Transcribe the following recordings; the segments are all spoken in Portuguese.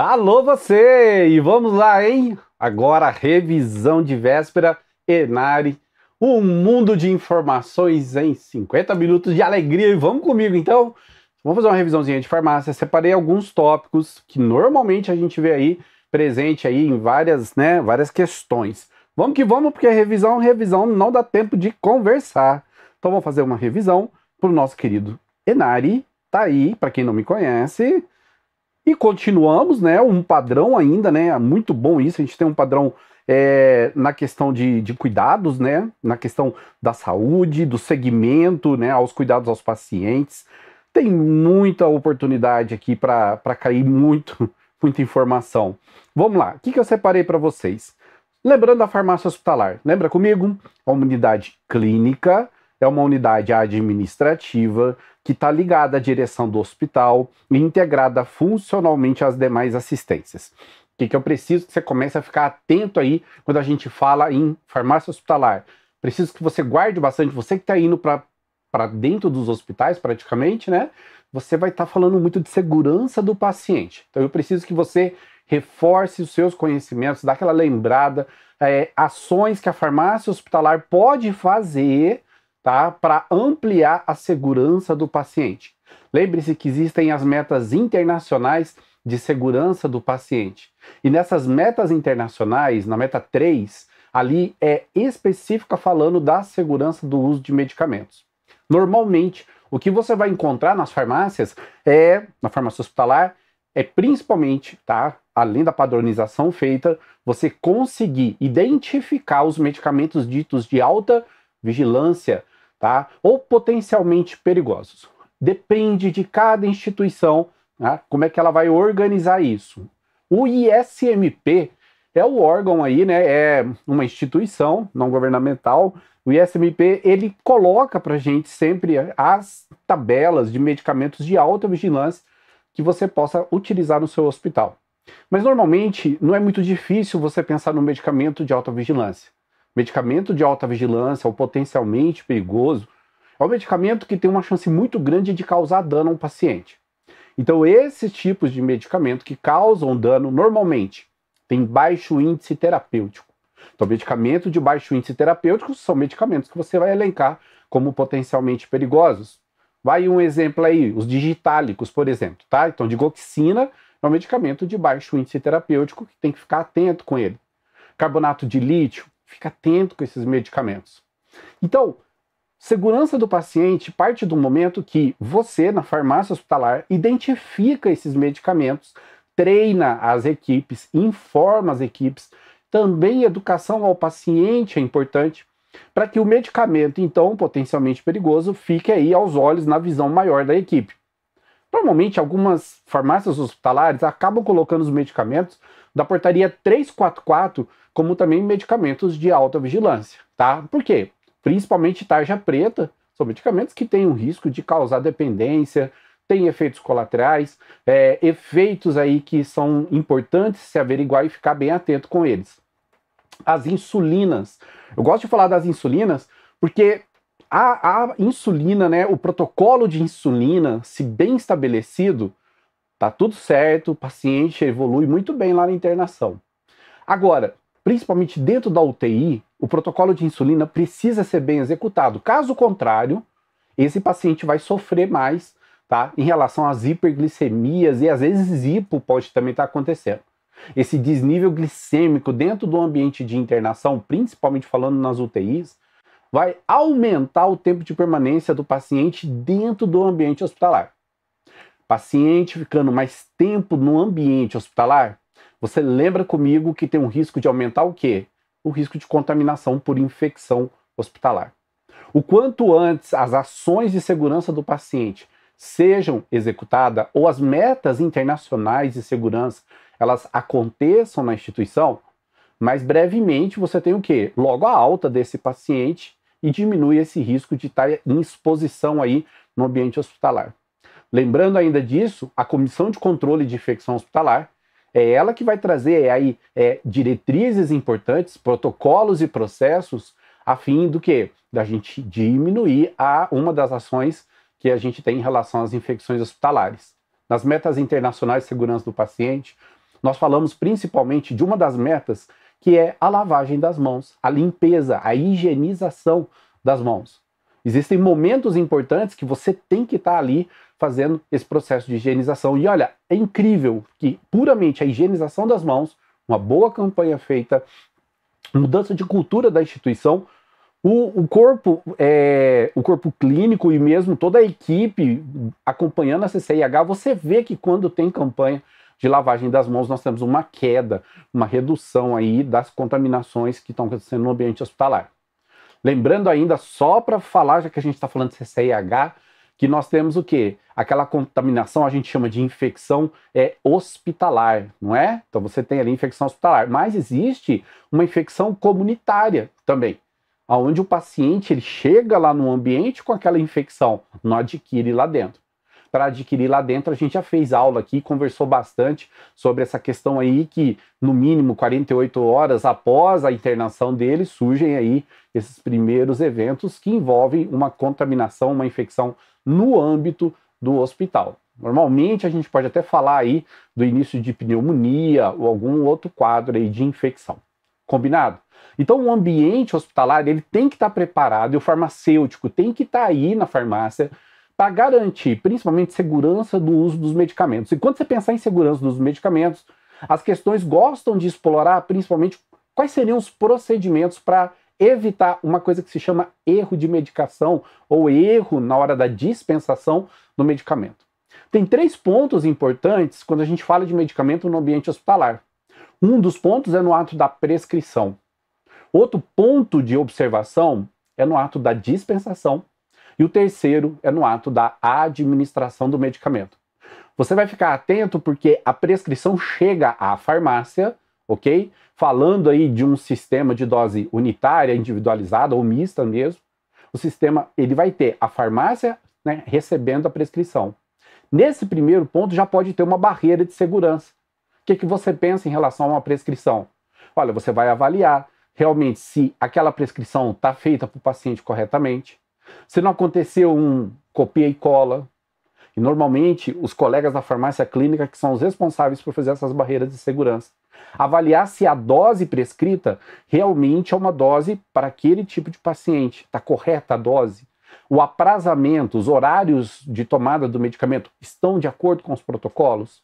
Alô você! E vamos lá, hein? Agora revisão de véspera Enari, um mundo de informações em 50 minutos de alegria. E vamos comigo então. Vamos fazer uma revisãozinha de farmácia. Separei alguns tópicos que normalmente a gente vê aí presente aí em várias, né, várias questões. Vamos que vamos, porque revisão, revisão não dá tempo de conversar. Então vamos fazer uma revisão para o nosso querido Enari. Tá aí, para quem não me conhece, e continuamos, né? Um padrão ainda, né? Muito bom isso. A gente tem um padrão é, na questão de, de, cuidados, né? Na questão da saúde, do segmento, né? Aos cuidados aos pacientes. Tem muita oportunidade aqui para cair muito, muita informação. Vamos lá. O que, que eu separei para vocês? Lembrando a farmácia hospitalar. Lembra comigo? É uma unidade clínica é uma unidade administrativa, que está ligada à direção do hospital e integrada funcionalmente às demais assistências. O que, que eu preciso que você comece a ficar atento aí quando a gente fala em farmácia hospitalar. Preciso que você guarde bastante, você que está indo para dentro dos hospitais praticamente, né? Você vai estar tá falando muito de segurança do paciente. Então eu preciso que você reforce os seus conhecimentos, dá aquela lembrada, é, ações que a farmácia hospitalar pode fazer tá? para ampliar a segurança do paciente. Lembre-se que existem as metas internacionais de segurança do paciente. E nessas metas internacionais, na meta 3, ali é específica falando da segurança do uso de medicamentos. Normalmente, o que você vai encontrar nas farmácias é, na farmácia hospitalar, é principalmente, tá? Além da padronização feita, você conseguir identificar os medicamentos ditos de alta vigilância tá? ou potencialmente perigosos. Depende de cada instituição né? como é que ela vai organizar isso. O ISMP é o órgão aí, né? É uma instituição não governamental. O ISMP ele coloca para gente sempre as tabelas de medicamentos de alta vigilância que você possa utilizar no seu hospital. Mas normalmente não é muito difícil você pensar num medicamento de alta vigilância. Medicamento de alta vigilância ou potencialmente perigoso é um medicamento que tem uma chance muito grande de causar dano a um paciente. Então, esses tipos de medicamento que causam dano normalmente têm baixo índice terapêutico. Então, medicamento de baixo índice terapêutico são medicamentos que você vai elencar como potencialmente perigosos. Vai um exemplo aí, os digitálicos, por exemplo, tá? Então, digoxina é um medicamento de baixo índice terapêutico que tem que ficar atento com ele. Carbonato de lítio, Fica atento com esses medicamentos. Então, segurança do paciente parte do momento que você, na farmácia hospitalar, identifica esses medicamentos, treina as equipes, informa as equipes. Também educação ao paciente é importante para que o medicamento, então, potencialmente perigoso, fique aí aos olhos na visão maior da equipe. Normalmente, algumas farmácias hospitalares acabam colocando os medicamentos da portaria 344, como também medicamentos de alta vigilância, tá? Por quê? Principalmente tarja preta, são medicamentos que têm um risco de causar dependência, têm efeitos colaterais, é, efeitos aí que são importantes se averiguar e ficar bem atento com eles. As insulinas. Eu gosto de falar das insulinas porque a, a insulina, né, o protocolo de insulina, se bem estabelecido, Tá tudo certo, o paciente evolui muito bem lá na internação. Agora, principalmente dentro da UTI, o protocolo de insulina precisa ser bem executado. Caso contrário, esse paciente vai sofrer mais, tá? Em relação às hiperglicemias e às vezes hipo pode também estar tá acontecendo. Esse desnível glicêmico dentro do ambiente de internação, principalmente falando nas UTIs, vai aumentar o tempo de permanência do paciente dentro do ambiente hospitalar paciente ficando mais tempo no ambiente hospitalar, você lembra comigo que tem um risco de aumentar o quê? O risco de contaminação por infecção hospitalar. O quanto antes as ações de segurança do paciente sejam executadas ou as metas internacionais de segurança elas aconteçam na instituição, mais brevemente você tem o quê? Logo a alta desse paciente e diminui esse risco de estar em exposição aí no ambiente hospitalar. Lembrando ainda disso, a Comissão de Controle de Infecção Hospitalar é ela que vai trazer é aí é, diretrizes importantes, protocolos e processos a fim do que da gente diminuir a uma das ações que a gente tem em relação às infecções hospitalares. Nas metas internacionais de segurança do paciente, nós falamos principalmente de uma das metas que é a lavagem das mãos, a limpeza, a higienização das mãos. Existem momentos importantes que você tem que estar tá ali fazendo esse processo de higienização. E olha, é incrível que puramente a higienização das mãos, uma boa campanha feita, mudança de cultura da instituição, o, o corpo, é, o corpo clínico e mesmo toda a equipe acompanhando a CCIH, você vê que quando tem campanha de lavagem das mãos, nós temos uma queda, uma redução aí das contaminações que estão acontecendo no ambiente hospitalar. Lembrando ainda, só para falar, já que a gente está falando de CCIH, que nós temos o quê? Aquela contaminação a gente chama de infecção é, hospitalar, não é? Então você tem ali infecção hospitalar, mas existe uma infecção comunitária também, aonde o paciente ele chega lá no ambiente com aquela infecção, não adquire lá dentro para adquirir lá dentro. A gente já fez aula aqui, conversou bastante sobre essa questão aí que, no mínimo, 48 horas após a internação dele, surgem aí esses primeiros eventos que envolvem uma contaminação, uma infecção no âmbito do hospital. Normalmente a gente pode até falar aí do início de pneumonia ou algum outro quadro aí de infecção. Combinado? Então o ambiente hospitalar ele tem que estar tá preparado e o farmacêutico tem que estar tá aí na farmácia para garantir, principalmente, segurança do uso dos medicamentos. E quando você pensar em segurança dos medicamentos, as questões gostam de explorar, principalmente, quais seriam os procedimentos para evitar uma coisa que se chama erro de medicação ou erro na hora da dispensação do medicamento. Tem três pontos importantes quando a gente fala de medicamento no ambiente hospitalar. Um dos pontos é no ato da prescrição. Outro ponto de observação é no ato da dispensação. E o terceiro é no ato da administração do medicamento. Você vai ficar atento porque a prescrição chega à farmácia, ok? Falando aí de um sistema de dose unitária, individualizada ou mista mesmo, o sistema ele vai ter a farmácia né, recebendo a prescrição. Nesse primeiro ponto já pode ter uma barreira de segurança. O que, que você pensa em relação a uma prescrição? Olha, você vai avaliar realmente se aquela prescrição está feita para o paciente corretamente, se não aconteceu um copia e cola, e normalmente os colegas da farmácia clínica que são os responsáveis por fazer essas barreiras de segurança. Avaliar se a dose prescrita realmente é uma dose para aquele tipo de paciente. Está correta a dose? O aprazamento, os horários de tomada do medicamento estão de acordo com os protocolos?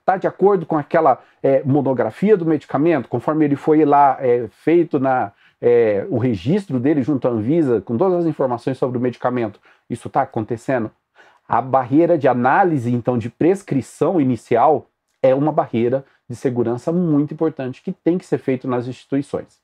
Está de acordo com aquela é, monografia do medicamento, conforme ele foi lá é, feito na, é, o registro dele junto à Anvisa, com todas as informações sobre o medicamento, isso está acontecendo? A barreira de análise, então, de prescrição inicial é uma barreira de segurança muito importante que tem que ser feito nas instituições.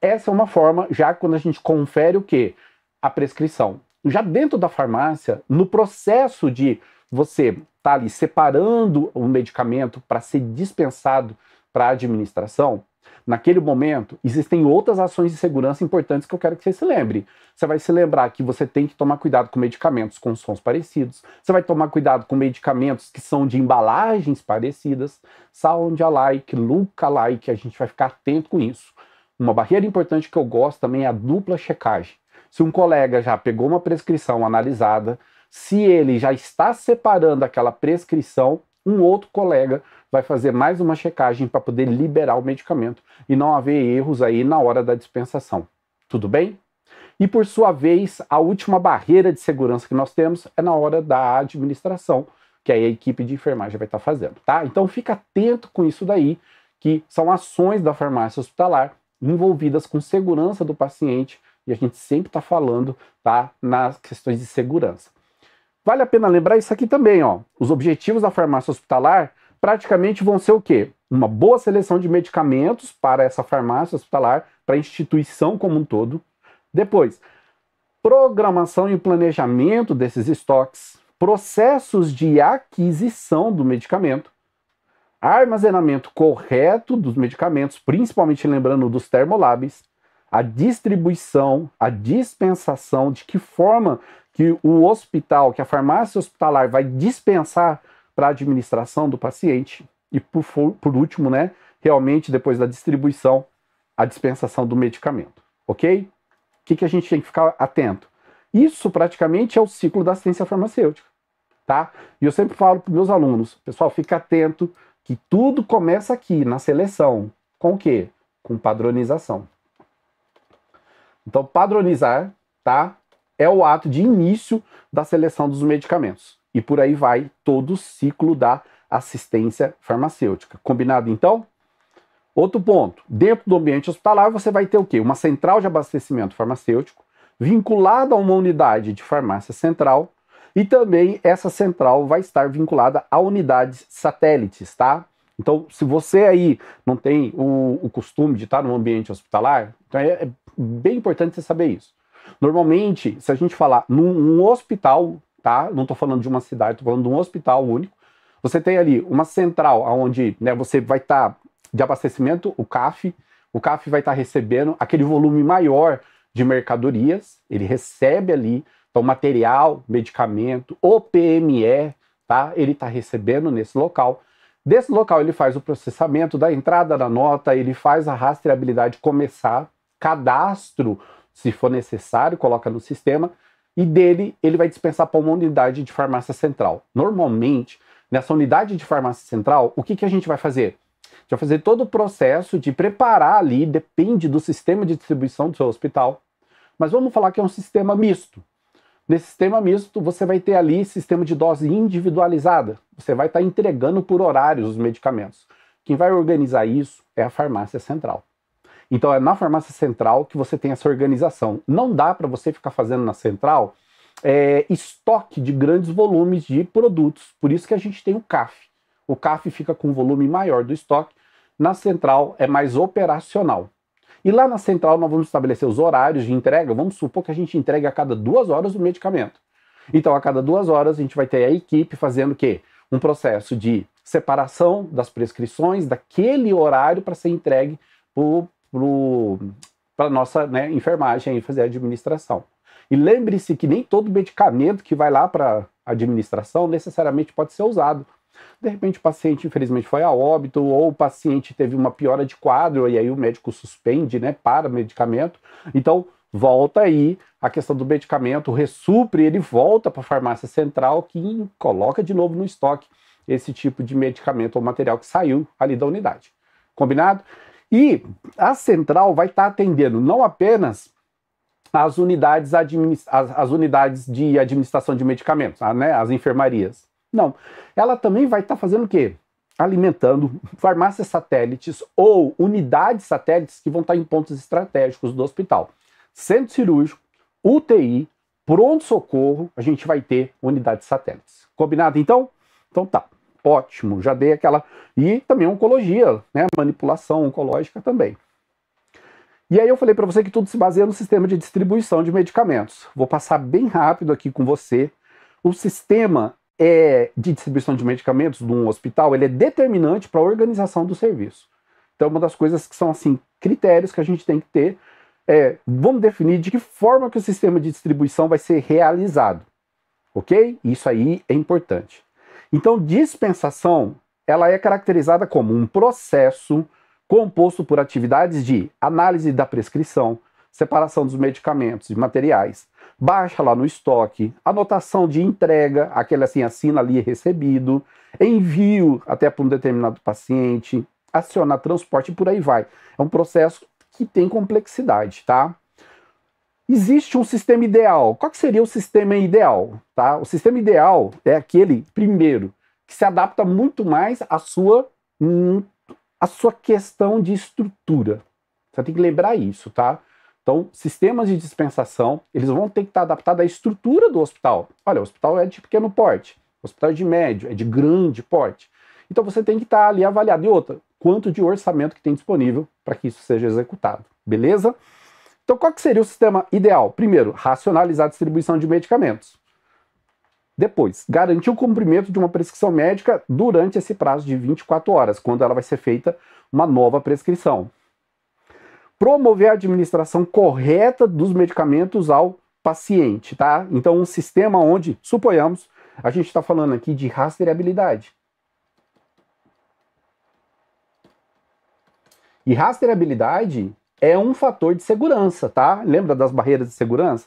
Essa é uma forma, já quando a gente confere o que? A prescrição. Já dentro da farmácia, no processo de você tá ali separando o um medicamento para ser dispensado para a administração, Naquele momento, existem outras ações de segurança importantes que eu quero que você se lembre. Você vai se lembrar que você tem que tomar cuidado com medicamentos com sons parecidos, você vai tomar cuidado com medicamentos que são de embalagens parecidas, sound alike, look alike, a gente vai ficar atento com isso. Uma barreira importante que eu gosto também é a dupla checagem. Se um colega já pegou uma prescrição analisada, se ele já está separando aquela prescrição um outro colega vai fazer mais uma checagem para poder liberar o medicamento e não haver erros aí na hora da dispensação. Tudo bem? E por sua vez, a última barreira de segurança que nós temos é na hora da administração, que aí a equipe de enfermagem vai estar tá fazendo, tá? Então fica atento com isso daí, que são ações da farmácia hospitalar envolvidas com segurança do paciente e a gente sempre está falando, tá, nas questões de segurança. Vale a pena lembrar isso aqui também, ó. Os objetivos da farmácia hospitalar praticamente vão ser o quê? Uma boa seleção de medicamentos para essa farmácia hospitalar, para a instituição como um todo. Depois, programação e planejamento desses estoques, processos de aquisição do medicamento, armazenamento correto dos medicamentos, principalmente lembrando dos termolabs, a distribuição, a dispensação, de que forma que o hospital, que a farmácia hospitalar vai dispensar para a administração do paciente. E por, por último, né, realmente depois da distribuição, a dispensação do medicamento, ok? O que, que a gente tem que ficar atento? Isso praticamente é o ciclo da assistência farmacêutica, tá? E eu sempre falo para meus alunos, pessoal, fica atento que tudo começa aqui, na seleção. Com o quê? Com padronização. Então, padronizar, tá? é o ato de início da seleção dos medicamentos. E por aí vai todo o ciclo da assistência farmacêutica. Combinado então? Outro ponto, dentro do ambiente hospitalar você vai ter o quê? Uma central de abastecimento farmacêutico vinculada a uma unidade de farmácia central e também essa central vai estar vinculada a unidades satélites, tá? Então, se você aí não tem o, o costume de estar no ambiente hospitalar, então é, é bem importante você saber isso. Normalmente, se a gente falar num, hospital, tá? Não estou falando de uma cidade, estou falando de um hospital único. Você tem ali uma central onde né, você vai estar tá de abastecimento, o CAF. O CAF vai estar tá recebendo aquele volume maior de mercadorias. Ele recebe ali, então, material, medicamento, o PME, tá? Ele está recebendo nesse local. Desse local ele faz o processamento da entrada da nota, ele faz a rastreabilidade começar, cadastro se for necessário, coloca no sistema e dele ele vai dispensar para uma unidade de farmácia central. Normalmente, nessa unidade de farmácia central, o que, que a gente vai fazer? A gente vai fazer todo o processo de preparar ali, depende do sistema de distribuição do seu hospital. Mas vamos falar que é um sistema misto. Nesse sistema misto, você vai ter ali sistema de dose individualizada. Você vai estar tá entregando por horários os medicamentos. Quem vai organizar isso é a farmácia central. Então é na farmácia central que você tem essa organização. Não dá para você ficar fazendo na central é, estoque de grandes volumes de produtos. Por isso que a gente tem o CAF. O CAF fica com o volume maior do estoque. Na central é mais operacional. E lá na central nós vamos estabelecer os horários de entrega. Vamos supor que a gente entregue a cada duas horas o medicamento. Então, a cada duas horas, a gente vai ter a equipe fazendo o quê? Um processo de separação das prescrições daquele horário para ser entregue para a nossa né, enfermagem fazer a administração. E lembre-se que nem todo medicamento que vai lá para administração necessariamente pode ser usado. De repente, o paciente, infelizmente, foi a óbito, ou o paciente teve uma piora de quadro, e aí o médico suspende, né, para o medicamento. Então, volta aí a questão do medicamento, ressupre, ele volta para a farmácia central, que coloca de novo no estoque esse tipo de medicamento ou material que saiu ali da unidade. Combinado? E a central vai estar tá atendendo não apenas as unidades, as, as unidades de administração de medicamentos, a, né, as enfermarias. Não. Ela também vai estar tá fazendo o quê? Alimentando farmácias satélites ou unidades satélites que vão estar tá em pontos estratégicos do hospital. Centro cirúrgico, UTI, pronto-socorro, a gente vai ter unidades satélites. Combinado então? Então tá ótimo, já dei aquela. E também oncologia, né? Manipulação oncológica também. E aí eu falei para você que tudo se baseia no sistema de distribuição de medicamentos. Vou passar bem rápido aqui com você. O sistema é, de distribuição de medicamentos de um hospital, ele é determinante para a organização do serviço. Então, uma das coisas que são assim critérios que a gente tem que ter é vamos definir de que forma que o sistema de distribuição vai ser realizado, ok? Isso aí é importante. Então, dispensação, ela é caracterizada como um processo composto por atividades de análise da prescrição, separação dos medicamentos e materiais, baixa lá no estoque, anotação de entrega, aquele assim assina ali recebido, envio até para um determinado paciente, acionar transporte e por aí vai. É um processo que tem complexidade, tá? existe um sistema ideal. Qual seria o sistema ideal? Tá? O sistema ideal é aquele, primeiro, que se adapta muito mais à sua, hum, à sua questão de estrutura. Você tem que lembrar isso, tá? Então, sistemas de dispensação, eles vão ter que estar adaptados à estrutura do hospital. Olha, o hospital é de pequeno porte, o hospital é de médio, é de grande porte. Então, você tem que estar ali avaliado. E outra, quanto de orçamento que tem disponível para que isso seja executado, beleza? Então, qual que seria o sistema ideal? Primeiro, racionalizar a distribuição de medicamentos. Depois, garantir o cumprimento de uma prescrição médica durante esse prazo de 24 horas, quando ela vai ser feita uma nova prescrição. Promover a administração correta dos medicamentos ao paciente, tá? Então, um sistema onde, suponhamos, a gente está falando aqui de rastreabilidade. E rastreabilidade é um fator de segurança, tá? Lembra das barreiras de segurança?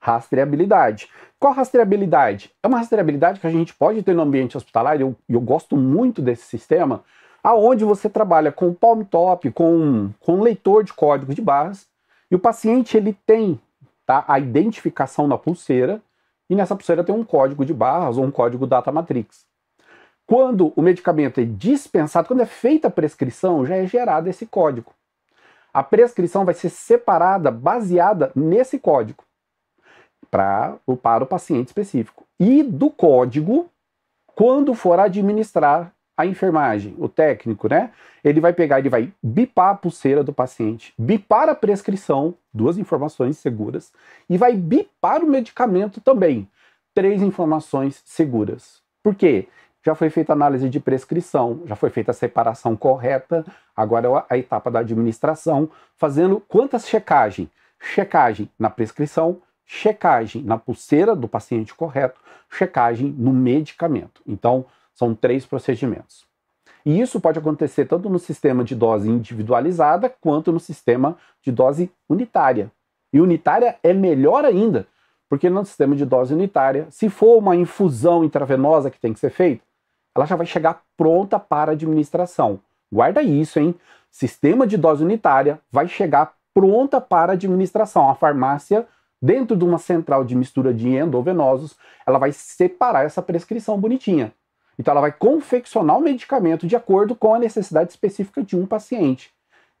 Rastreabilidade. Qual rastreabilidade? É uma rastreabilidade que a gente pode ter no ambiente hospitalar, e eu, eu gosto muito desse sistema, aonde você trabalha com palm top, com, com um leitor de código de barras, e o paciente ele tem tá, a identificação na pulseira, e nessa pulseira tem um código de barras ou um código data matrix. Quando o medicamento é dispensado, quando é feita a prescrição, já é gerado esse código a prescrição vai ser separada, baseada nesse código pra, para o paciente específico. E do código, quando for administrar a enfermagem, o técnico, né? Ele vai pegar, ele vai bipar a pulseira do paciente, bipar a prescrição, duas informações seguras, e vai bipar o medicamento também, três informações seguras. Por quê? já foi feita análise de prescrição, já foi feita a separação correta, agora é a etapa da administração, fazendo quantas checagens? Checagem na prescrição, checagem na pulseira do paciente correto, checagem no medicamento. Então, são três procedimentos. E isso pode acontecer tanto no sistema de dose individualizada quanto no sistema de dose unitária. E unitária é melhor ainda, porque no sistema de dose unitária, se for uma infusão intravenosa que tem que ser feita, ela já vai chegar pronta para administração. Guarda isso, hein? Sistema de dose unitária vai chegar pronta para administração. A farmácia, dentro de uma central de mistura de endovenosos, ela vai separar essa prescrição bonitinha. Então ela vai confeccionar o medicamento de acordo com a necessidade específica de um paciente.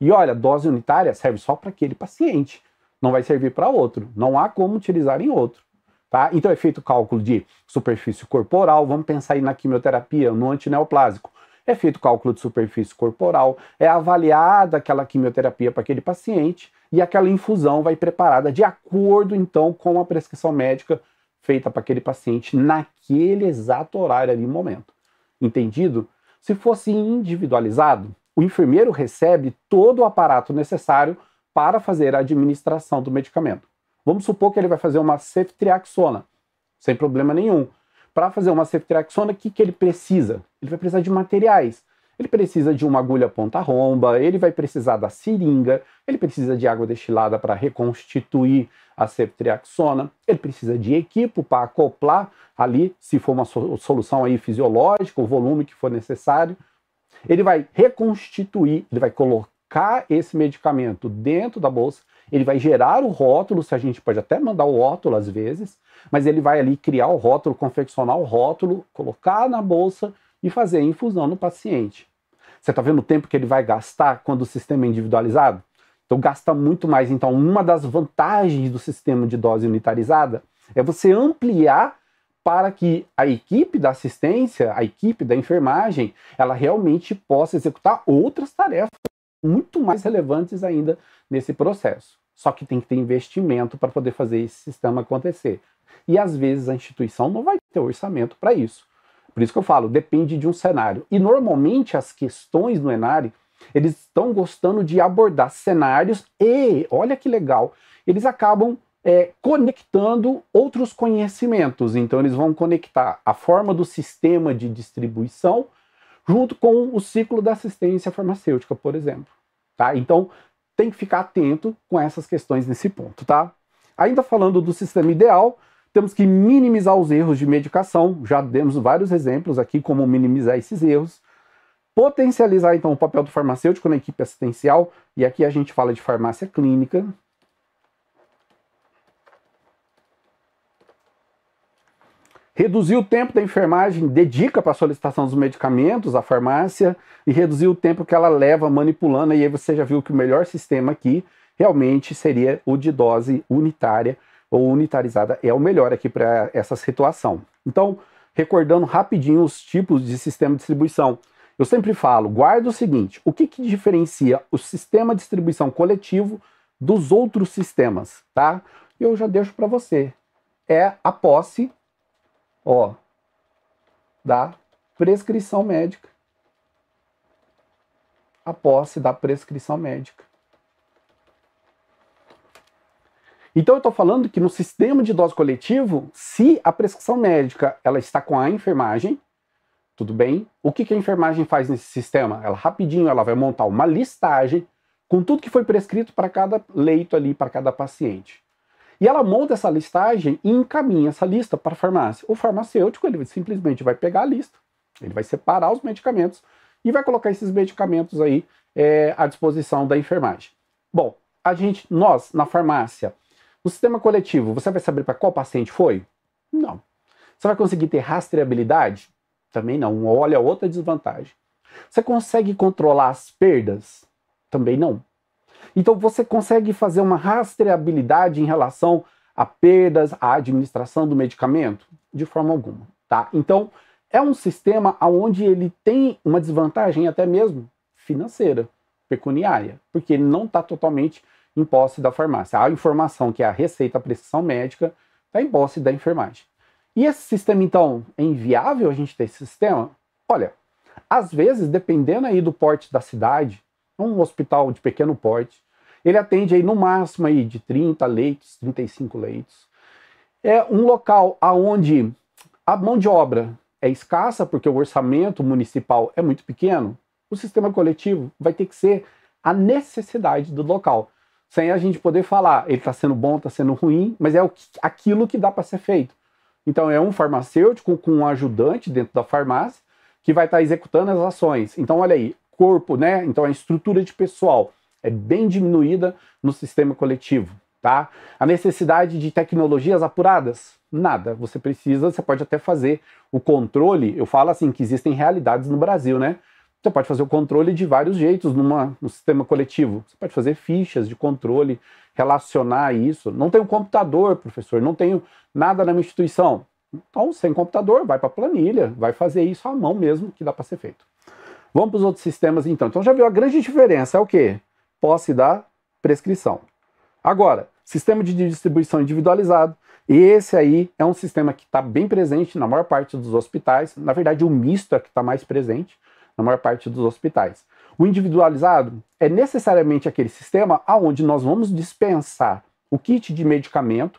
E olha, dose unitária serve só para aquele paciente, não vai servir para outro, não há como utilizar em outro. Tá? Então é feito cálculo de superfície corporal, vamos pensar aí na quimioterapia, no antineoplásico. É feito cálculo de superfície corporal, é avaliada aquela quimioterapia para aquele paciente e aquela infusão vai preparada de acordo então com a prescrição médica feita para aquele paciente naquele exato horário ali momento. Entendido? Se fosse individualizado, o enfermeiro recebe todo o aparato necessário para fazer a administração do medicamento. Vamos supor que ele vai fazer uma ceftriaxona, sem problema nenhum. Para fazer uma ceftriaxona, o que, que ele precisa? Ele vai precisar de materiais. Ele precisa de uma agulha ponta-romba, ele vai precisar da seringa, ele precisa de água destilada para reconstituir a ceftriaxona, ele precisa de equipo para acoplar ali, se for uma solução aí fisiológica, o volume que for necessário. Ele vai reconstituir, ele vai colocar esse medicamento dentro da bolsa ele vai gerar o rótulo, se a gente pode até mandar o rótulo às vezes, mas ele vai ali criar o rótulo, confeccionar o rótulo, colocar na bolsa e fazer a infusão no paciente. Você está vendo o tempo que ele vai gastar quando o sistema é individualizado? Então gasta muito mais. Então, uma das vantagens do sistema de dose unitarizada é você ampliar para que a equipe da assistência, a equipe da enfermagem, ela realmente possa executar outras tarefas muito mais relevantes ainda nesse processo. Só que tem que ter investimento para poder fazer esse sistema acontecer. E às vezes a instituição não vai ter orçamento para isso. Por isso que eu falo, depende de um cenário. E normalmente as questões no Enare, eles estão gostando de abordar cenários e, olha que legal, eles acabam é, conectando outros conhecimentos. Então eles vão conectar a forma do sistema de distribuição junto com o ciclo da assistência farmacêutica, por exemplo. Tá? Então, tem que ficar atento com essas questões nesse ponto, tá? Ainda falando do sistema ideal, temos que minimizar os erros de medicação, já demos vários exemplos aqui como minimizar esses erros. Potencializar então o papel do farmacêutico na equipe assistencial, e aqui a gente fala de farmácia clínica, Reduzir o tempo da enfermagem dedica para a solicitação dos medicamentos, à farmácia, e reduzir o tempo que ela leva manipulando, e aí você já viu que o melhor sistema aqui realmente seria o de dose unitária ou unitarizada, é o melhor aqui para essa situação. Então, recordando rapidinho os tipos de sistema de distribuição. Eu sempre falo, guarda o seguinte, o que, que diferencia o sistema de distribuição coletivo dos outros sistemas, tá? Eu já deixo para você. É a posse ó, da prescrição médica. A posse da prescrição médica. Então eu estou falando que no sistema de dose coletivo, se a prescrição médica ela está com a enfermagem, tudo bem? O que, que a enfermagem faz nesse sistema? Ela rapidinho ela vai montar uma listagem com tudo que foi prescrito para cada leito ali, para cada paciente. E ela monta essa listagem e encaminha essa lista para a farmácia. O farmacêutico ele simplesmente vai pegar a lista, ele vai separar os medicamentos e vai colocar esses medicamentos aí é, à disposição da enfermagem. Bom, a gente, nós, na farmácia, no sistema coletivo, você vai saber para qual paciente foi? Não. Você vai conseguir ter rastreabilidade? Também não. Olha outra desvantagem. Você consegue controlar as perdas? Também não. Então você consegue fazer uma rastreabilidade em relação a perdas, a administração do medicamento? De forma alguma, tá? Então é um sistema onde ele tem uma desvantagem até mesmo financeira, pecuniária, porque ele não está totalmente em posse da farmácia. A informação que é a receita, a prescrição médica, está em posse da enfermagem. E esse sistema, então, é inviável a gente ter esse sistema? Olha, às vezes, dependendo aí do porte da cidade, um hospital de pequeno porte. Ele atende aí no máximo aí de 30 leitos, 35 leitos. É um local aonde a mão de obra é escassa porque o orçamento municipal é muito pequeno. O sistema coletivo vai ter que ser a necessidade do local, sem a gente poder falar ele está sendo bom, está sendo ruim, mas é o, aquilo que dá para ser feito. Então é um farmacêutico com um ajudante dentro da farmácia que vai estar tá executando as ações. Então olha aí, corpo, né? Então a estrutura de pessoal é bem diminuída no sistema coletivo, tá? A necessidade de tecnologias apuradas, nada. Você precisa, você pode até fazer o controle. Eu falo assim que existem realidades no Brasil, né? Você pode fazer o controle de vários jeitos numa, no sistema coletivo. Você pode fazer fichas de controle, relacionar isso. Não tenho computador, professor, não tenho nada na minha instituição. Então, sem computador, vai para planilha, vai fazer isso à mão mesmo, que dá para ser feito. Vamos para os outros sistemas então. Então já viu a grande diferença é o quê? Posse da prescrição. Agora, sistema de distribuição individualizado. Esse aí é um sistema que está bem presente na maior parte dos hospitais. Na verdade, o misto é que está mais presente na maior parte dos hospitais. O individualizado é necessariamente aquele sistema aonde nós vamos dispensar o kit de medicamento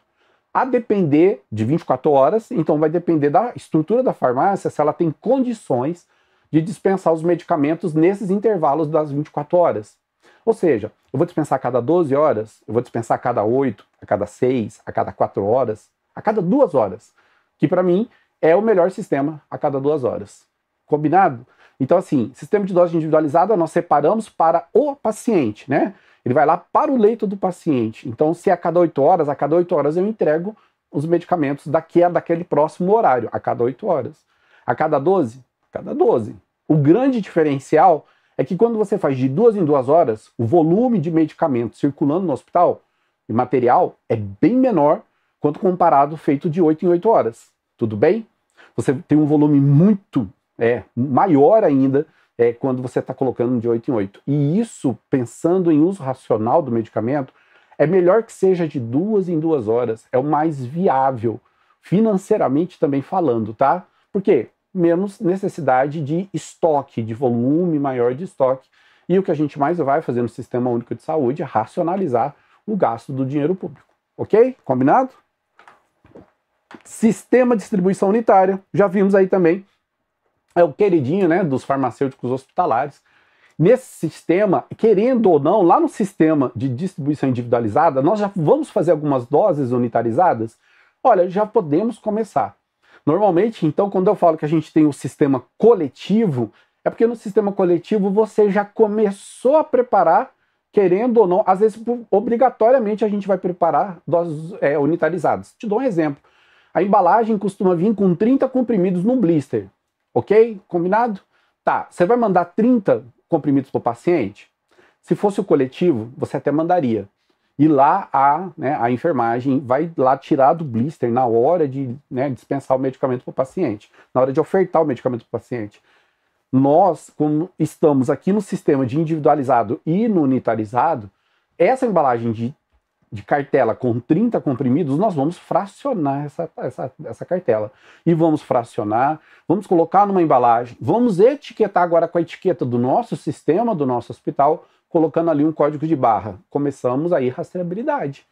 a depender de 24 horas, então vai depender da estrutura da farmácia, se ela tem condições de dispensar os medicamentos nesses intervalos das 24 horas. Ou seja, eu vou dispensar a cada 12 horas, eu vou dispensar a cada 8, a cada 6, a cada 4 horas, a cada 2 horas, que para mim é o melhor sistema a cada 2 horas. Combinado? Então, assim, sistema de dose individualizada nós separamos para o paciente, né? Ele vai lá para o leito do paciente. Então, se a cada 8 horas, a cada 8 horas eu entrego os medicamentos daqui a daquele próximo horário, a cada 8 horas. A cada 12, cada 12. O grande diferencial é que quando você faz de duas em duas horas, o volume de medicamento circulando no hospital e material é bem menor quanto comparado feito de 8 em 8 horas. Tudo bem? Você tem um volume muito é, maior ainda é, quando você está colocando de 8 em 8. E isso, pensando em uso racional do medicamento, é melhor que seja de duas em duas horas. É o mais viável, financeiramente também falando, tá? quê? menos necessidade de estoque, de volume maior de estoque. E o que a gente mais vai fazer no Sistema Único de Saúde é racionalizar o gasto do dinheiro público. Ok? Combinado? Sistema de distribuição unitária, já vimos aí também, é o queridinho né, dos farmacêuticos hospitalares. Nesse sistema, querendo ou não, lá no sistema de distribuição individualizada, nós já vamos fazer algumas doses unitarizadas? Olha, já podemos começar. Normalmente, então, quando eu falo que a gente tem o um sistema coletivo, é porque no sistema coletivo você já começou a preparar, querendo ou não, às vezes obrigatoriamente a gente vai preparar doses é, unitarizadas. Te dou um exemplo. A embalagem costuma vir com 30 comprimidos num blister, ok? Combinado? Tá, você vai mandar 30 comprimidos para o paciente? Se fosse o coletivo, você até mandaria. E lá a, né, a enfermagem vai lá tirar do blister na hora de né, dispensar o medicamento para o paciente, na hora de ofertar o medicamento para o paciente. Nós, como estamos aqui no sistema de individualizado e no unitarizado, essa embalagem de, de cartela com 30 comprimidos, nós vamos fracionar essa, essa, essa cartela. E vamos fracionar, vamos colocar numa embalagem, vamos etiquetar agora com a etiqueta do nosso sistema, do nosso hospital, colocando ali um código de barra. Começamos aí rastreabilidade.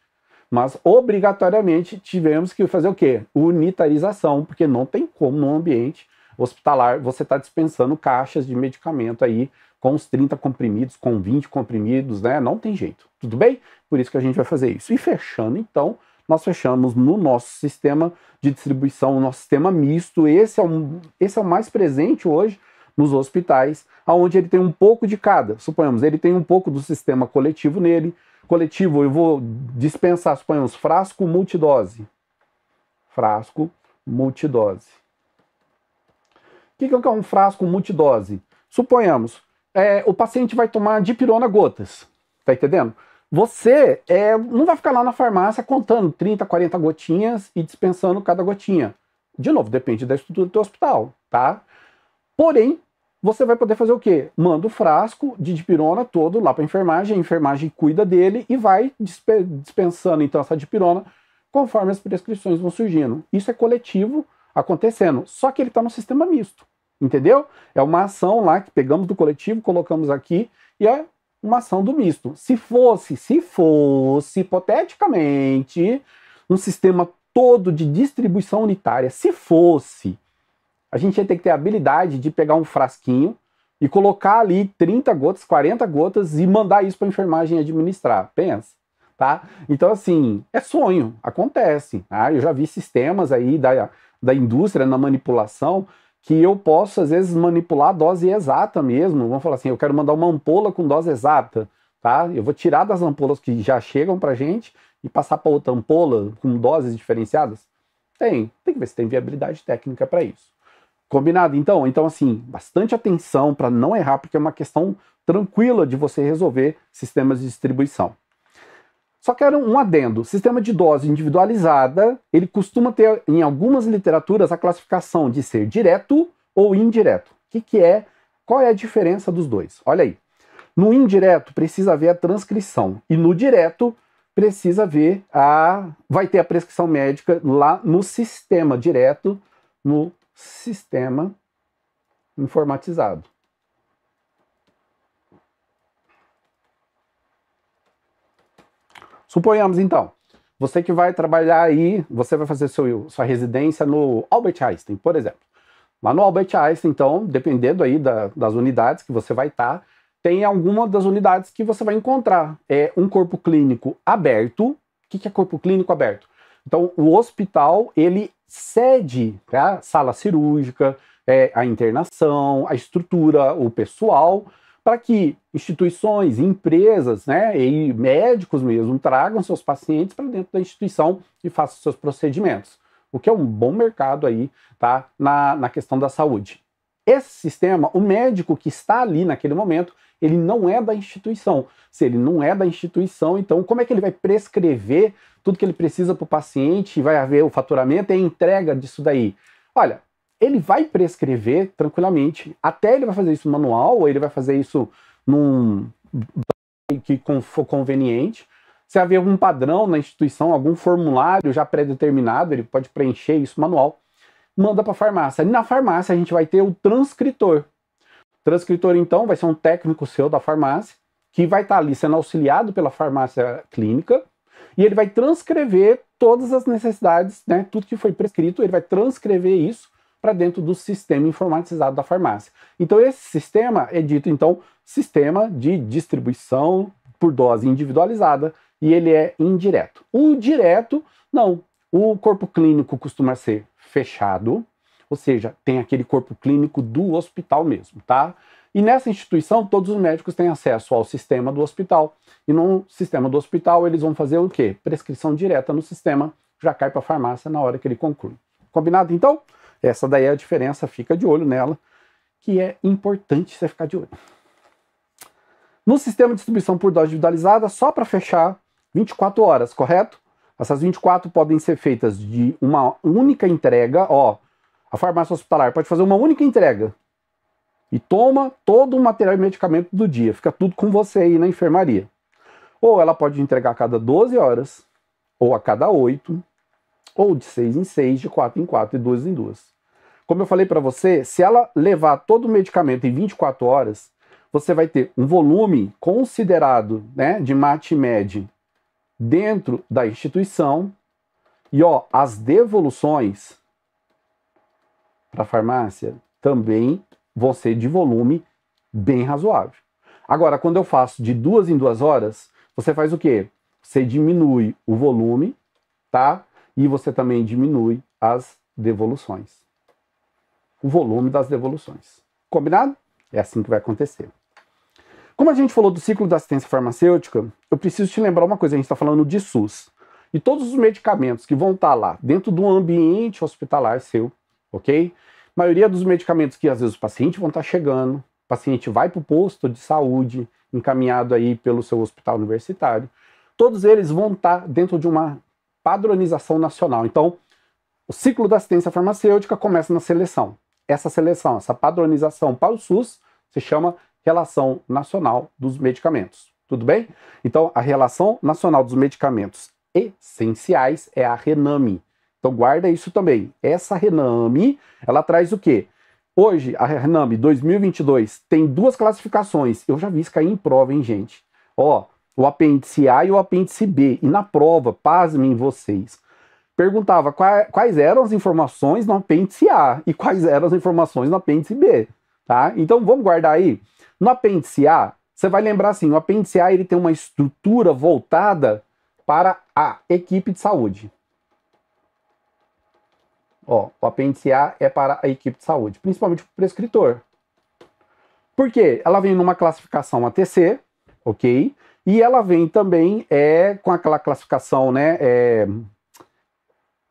Mas obrigatoriamente tivemos que fazer o quê? Unitarização, porque não tem como no ambiente hospitalar você está dispensando caixas de medicamento aí com os 30 comprimidos, com 20 comprimidos, né? Não tem jeito. Tudo bem? Por isso que a gente vai fazer isso. E fechando então, nós fechamos no nosso sistema de distribuição, o nosso sistema misto. Esse é, um, esse é o mais presente hoje nos hospitais, aonde ele tem um pouco de cada. Suponhamos, ele tem um pouco do sistema coletivo nele. Coletivo, eu vou dispensar, suponhamos, frasco multidose. Frasco multidose. O que é, é um frasco multidose? Suponhamos, é, o paciente vai tomar dipirona gotas, tá entendendo? Você é, não vai ficar lá na farmácia contando 30, 40 gotinhas e dispensando cada gotinha. De novo, depende da estrutura do teu hospital, tá? Porém, você vai poder fazer o quê? Manda o frasco de dipirona todo lá para a enfermagem, a enfermagem cuida dele e vai dispensando então essa dipirona conforme as prescrições vão surgindo. Isso é coletivo acontecendo, só que ele está no sistema misto, entendeu? É uma ação lá que pegamos do coletivo, colocamos aqui e é uma ação do misto. Se fosse, se fosse, hipoteticamente, um sistema todo de distribuição unitária, se fosse a gente ia ter que ter a habilidade de pegar um frasquinho e colocar ali 30 gotas, 40 gotas e mandar isso para a enfermagem administrar. Pensa, tá? Então, assim, é sonho, acontece. Tá? Eu já vi sistemas aí da, da indústria na manipulação que eu posso, às vezes, manipular a dose exata mesmo. Vamos falar assim, eu quero mandar uma ampola com dose exata, tá? Eu vou tirar das ampolas que já chegam para gente e passar para outra ampola com doses diferenciadas? Tem, tem que ver se tem viabilidade técnica para isso. Combinado? Então, então assim, bastante atenção para não errar, porque é uma questão tranquila de você resolver sistemas de distribuição. Só quero um adendo. Sistema de dose individualizada, ele costuma ter em algumas literaturas a classificação de ser direto ou indireto. O que, que é? Qual é a diferença dos dois? Olha aí. No indireto precisa haver a transcrição e no direto precisa ver a vai ter a prescrição médica lá no sistema direto no sistema informatizado. Suponhamos então, você que vai trabalhar aí, você vai fazer seu, sua residência no Albert Einstein, por exemplo. Lá no Albert Einstein, então, dependendo aí da, das unidades que você vai estar, tá, tem alguma das unidades que você vai encontrar. É um corpo clínico aberto. O que é corpo clínico aberto? Então, o hospital, ele cede a tá? sala cirúrgica, é, a internação, a estrutura, o pessoal, para que instituições, empresas né, e médicos mesmo tragam seus pacientes para dentro da instituição e façam seus procedimentos. O que é um bom mercado aí tá, na, na questão da saúde. Esse sistema, o médico que está ali naquele momento, ele não é da instituição. Se ele não é da instituição, então como é que ele vai prescrever tudo que ele precisa para o paciente, vai haver o faturamento e a entrega disso daí? Olha, ele vai prescrever tranquilamente, até ele vai fazer isso manual, ou ele vai fazer isso num que for conveniente. Se haver algum padrão na instituição, algum formulário já pré-determinado, ele pode preencher isso manual, manda para a farmácia. E na farmácia a gente vai ter o transcritor, Transcritor, então, vai ser um técnico seu da farmácia, que vai estar tá ali sendo auxiliado pela farmácia clínica, e ele vai transcrever todas as necessidades, né, tudo que foi prescrito, ele vai transcrever isso para dentro do sistema informatizado da farmácia. Então esse sistema é dito então sistema de distribuição por dose individualizada e ele é indireto. O direto não, o corpo clínico costuma ser fechado, ou seja, tem aquele corpo clínico do hospital mesmo, tá? E nessa instituição, todos os médicos têm acesso ao sistema do hospital. E no sistema do hospital, eles vão fazer o quê? Prescrição direta no sistema, já cai para a farmácia na hora que ele conclui. Combinado? Então, essa daí é a diferença, fica de olho nela, que é importante você ficar de olho. No sistema de distribuição por dose individualizada, só para fechar, 24 horas, correto? Essas 24 podem ser feitas de uma única entrega, ó, a farmácia hospitalar pode fazer uma única entrega e toma todo o material e medicamento do dia, fica tudo com você aí na enfermaria. Ou ela pode entregar a cada 12 horas, ou a cada 8, ou de 6 em 6, de 4 em 4 e 2 em 2. Como eu falei para você, se ela levar todo o medicamento em 24 horas, você vai ter um volume considerado né, de MATMED dentro da instituição. E ó, as devoluções a farmácia também vão ser de volume bem razoável. Agora, quando eu faço de duas em duas horas, você faz o quê? Você diminui o volume, tá? E você também diminui as devoluções. O volume das devoluções. Combinado? É assim que vai acontecer. Como a gente falou do ciclo da assistência farmacêutica, eu preciso te lembrar uma coisa: a gente está falando de SUS. E todos os medicamentos que vão estar tá lá dentro do ambiente hospitalar seu ok? A maioria dos medicamentos que às vezes o paciente vão estar tá chegando, o paciente vai para o posto de saúde, encaminhado aí pelo seu hospital universitário, todos eles vão estar tá dentro de uma padronização nacional. Então, o ciclo da assistência farmacêutica começa na seleção. Essa seleção, essa padronização para o SUS se chama Relação Nacional dos Medicamentos. Tudo bem? Então, a Relação Nacional dos Medicamentos Essenciais é a RENAME. Então guarda isso também. Essa Rename, ela traz o quê? Hoje, a Rename 2022 tem duas classificações. Eu já vi isso cair em prova, hein, gente? Ó, o apêndice A e o apêndice B. E na prova, pasmem vocês, perguntava quais eram as informações no apêndice A e quais eram as informações no apêndice B, tá? Então vamos guardar aí. No apêndice A, você vai lembrar assim, o apêndice A ele tem uma estrutura voltada para a equipe de saúde. Ó, o apêndice A é para a equipe de saúde, principalmente para o prescritor. Por quê? Ela vem numa classificação ATC, ok? E ela vem também é, com aquela classificação, né? É,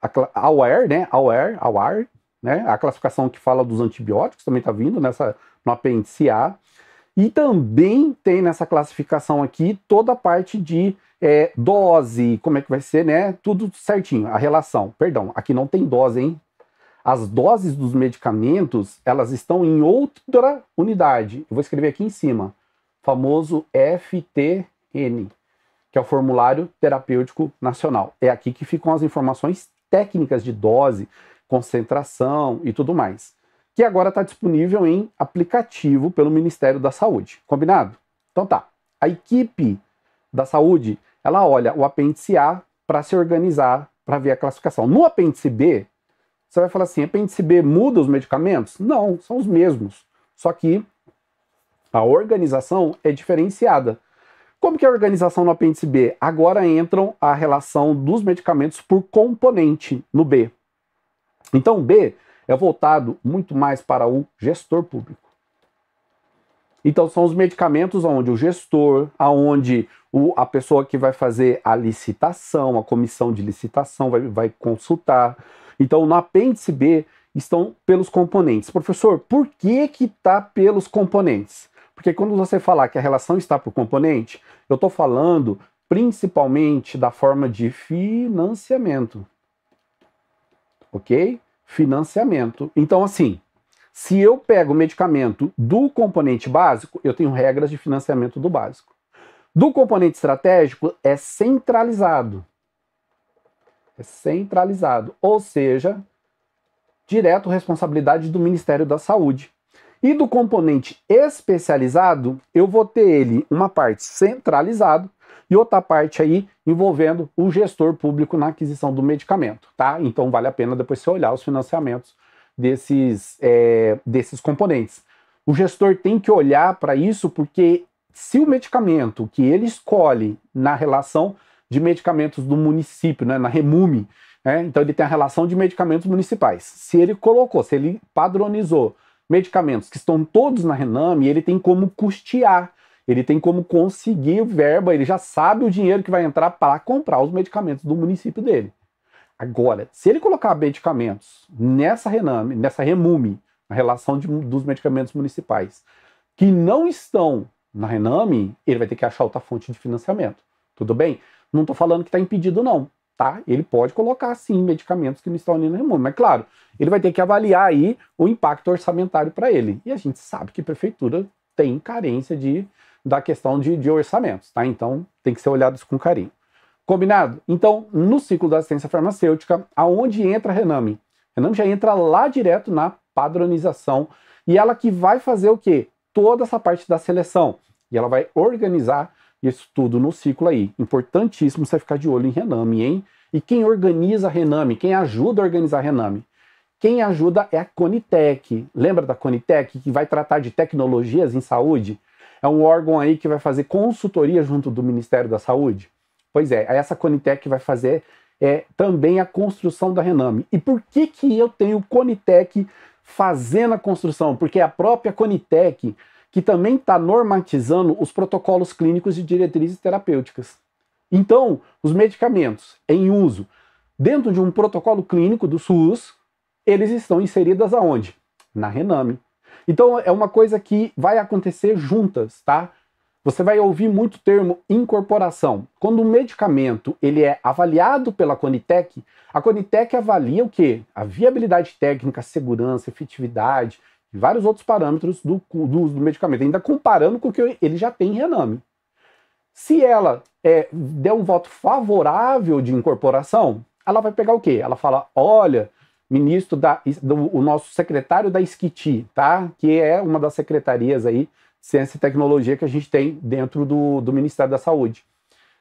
a, aware, né? Aware, aware, né? A classificação que fala dos antibióticos também está vindo nessa no apêndice A. E também tem nessa classificação aqui toda a parte de é, dose, como é que vai ser, né? Tudo certinho, a relação. Perdão, aqui não tem dose, hein? as doses dos medicamentos elas estão em outra unidade. Eu vou escrever aqui em cima, famoso FTN, que é o formulário terapêutico nacional. É aqui que ficam as informações técnicas de dose, concentração e tudo mais, que agora está disponível em aplicativo pelo Ministério da Saúde. Combinado? Então tá. A equipe da saúde ela olha o apêndice A para se organizar para ver a classificação. No apêndice B, você vai falar assim: é apêndice B muda os medicamentos? Não, são os mesmos. Só que a organização é diferenciada. Como que é a organização no apêndice B? Agora entram a relação dos medicamentos por componente no B. Então, B é voltado muito mais para o gestor público. Então, são os medicamentos onde o gestor, aonde a pessoa que vai fazer a licitação, a comissão de licitação vai, vai consultar, então, no apêndice B estão pelos componentes. Professor, por que que tá pelos componentes? Porque quando você falar que a relação está por componente, eu estou falando principalmente da forma de financiamento. OK? Financiamento. Então, assim, se eu pego o medicamento do componente básico, eu tenho regras de financiamento do básico. Do componente estratégico é centralizado. É centralizado, ou seja, direto responsabilidade do Ministério da Saúde. E do componente especializado, eu vou ter ele uma parte centralizado e outra parte aí envolvendo o gestor público na aquisição do medicamento, tá? Então vale a pena depois você olhar os financiamentos desses, é, desses componentes. O gestor tem que olhar para isso porque se o medicamento que ele escolhe na relação de medicamentos do município, né, na Remume. Né? Então ele tem a relação de medicamentos municipais. Se ele colocou, se ele padronizou medicamentos que estão todos na Rename, ele tem como custear, ele tem como conseguir verba, ele já sabe o dinheiro que vai entrar para comprar os medicamentos do município dele. Agora, se ele colocar medicamentos nessa Rename, nessa Remume, na relação de, dos medicamentos municipais, que não estão na Rename, ele vai ter que achar outra fonte de financiamento. Tudo bem? Não estou falando que está impedido, não. Tá? Ele pode colocar, sim, medicamentos que não estão ali no remuno. Mas, claro, ele vai ter que avaliar aí o impacto orçamentário para ele. E a gente sabe que prefeitura tem carência de, da questão de, de orçamentos, tá? Então, tem que ser olhado com carinho. Combinado? Então, no ciclo da assistência farmacêutica, aonde entra a Rename? A Rename já entra lá direto na padronização e ela que vai fazer o quê? Toda essa parte da seleção. E ela vai organizar isso tudo no ciclo aí. Importantíssimo você ficar de olho em Rename, hein? E quem organiza Rename, quem ajuda a organizar Rename? Quem ajuda é a Conitec. Lembra da Conitec, que vai tratar de tecnologias em saúde? É um órgão aí que vai fazer consultoria junto do Ministério da Saúde? Pois é, essa Conitec vai fazer é, também a construção da Rename. E por que, que eu tenho Conitec fazendo a construção? Porque a própria Conitec que também está normatizando os protocolos clínicos e diretrizes terapêuticas. Então, os medicamentos em uso dentro de um protocolo clínico do SUS, eles estão inseridos aonde? Na Rename. Então, é uma coisa que vai acontecer juntas, tá? Você vai ouvir muito o termo incorporação. Quando um medicamento ele é avaliado pela Conitec, a Conitec avalia o quê? A viabilidade técnica, segurança, efetividade, vários outros parâmetros do, do, do medicamento, ainda comparando com o que ele já tem em rename. Se ela é, der um voto favorável de incorporação, ela vai pegar o quê? Ela fala: olha, ministro da, do, o nosso secretário da Esquiti, tá? Que é uma das secretarias aí ciência e tecnologia que a gente tem dentro do, do Ministério da Saúde.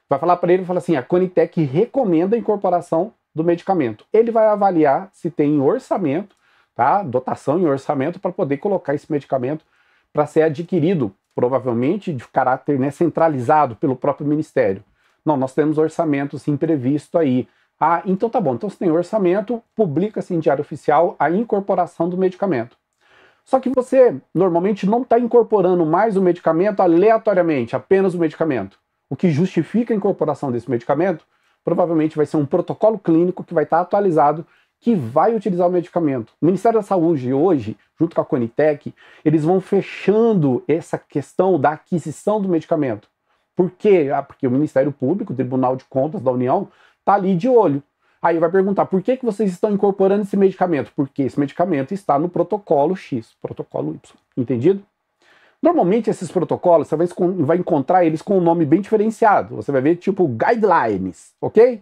Vai falar para ele, fala assim, a Conitec recomenda a incorporação do medicamento. Ele vai avaliar se tem orçamento tá? dotação e orçamento para poder colocar esse medicamento para ser adquirido, provavelmente de caráter né, centralizado pelo próprio Ministério. Não, nós temos orçamento sim previsto aí. Ah, então tá bom, então se tem orçamento, publica-se em diário oficial a incorporação do medicamento. Só que você normalmente não está incorporando mais o medicamento aleatoriamente, apenas o medicamento. O que justifica a incorporação desse medicamento provavelmente vai ser um protocolo clínico que vai estar tá atualizado que vai utilizar o medicamento. O Ministério da Saúde hoje, junto com a Conitec, eles vão fechando essa questão da aquisição do medicamento. Por quê? Ah, porque o Ministério Público, o Tribunal de Contas da União, está ali de olho. Aí vai perguntar por que, que vocês estão incorporando esse medicamento? Porque esse medicamento está no protocolo X, protocolo Y. Entendido? Normalmente esses protocolos, você vai, vai encontrar eles com um nome bem diferenciado. Você vai ver tipo guidelines, ok?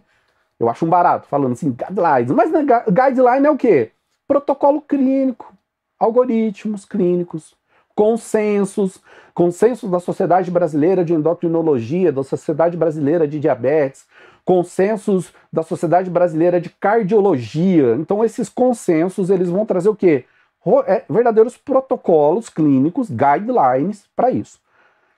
Eu acho um barato, falando assim, guidelines. Mas né, guideline é o quê? Protocolo clínico, algoritmos clínicos, consensos, consensos da Sociedade Brasileira de Endocrinologia, da Sociedade Brasileira de Diabetes, consensos da Sociedade Brasileira de Cardiologia. Então esses consensos, eles vão trazer o quê? É, verdadeiros protocolos clínicos, guidelines para isso.